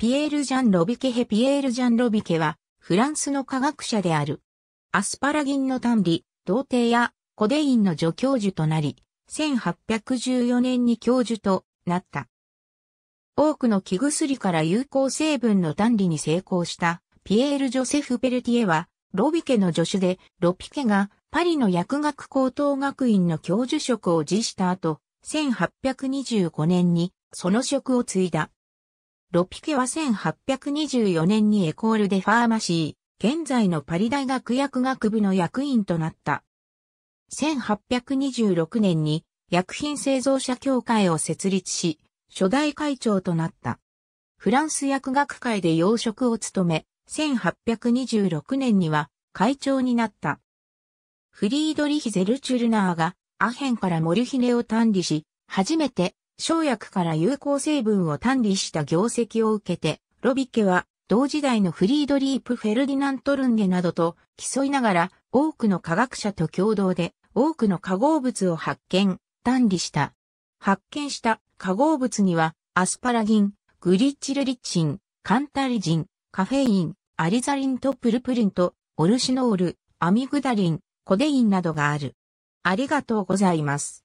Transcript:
ピエール・ジャン・ロビケヘピエール・ジャン・ロビケは、フランスの科学者である。アスパラギンの単理、童貞やコデインの助教授となり、1814年に教授となった。多くの気薬から有効成分の単理に成功したピエール・ジョセフ・ペルティエは、ロビケの助手で、ロピケがパリの薬学高等学院の教授職を辞した後、1825年にその職を継いだ。ロピケは1824年にエコールでファーマシー、現在のパリ大学薬学部の役員となった。1826年に薬品製造者協会を設立し、初代会長となった。フランス薬学会で要職を務め、1826年には会長になった。フリードリヒ・ゼルチュルナーがアヘンからモルヒネを単理し、初めて生薬から有効成分を単理した業績を受けて、ロビケは同時代のフリードリープ・フェルディナント・ルンゲなどと競いながら多くの科学者と共同で多くの化合物を発見、単理した。発見した化合物にはアスパラギン、グリチルリチン、カンタリジン、カフェイン、アリザリンとプルプリンとオルシノール、アミグダリン、コデインなどがある。ありがとうございます。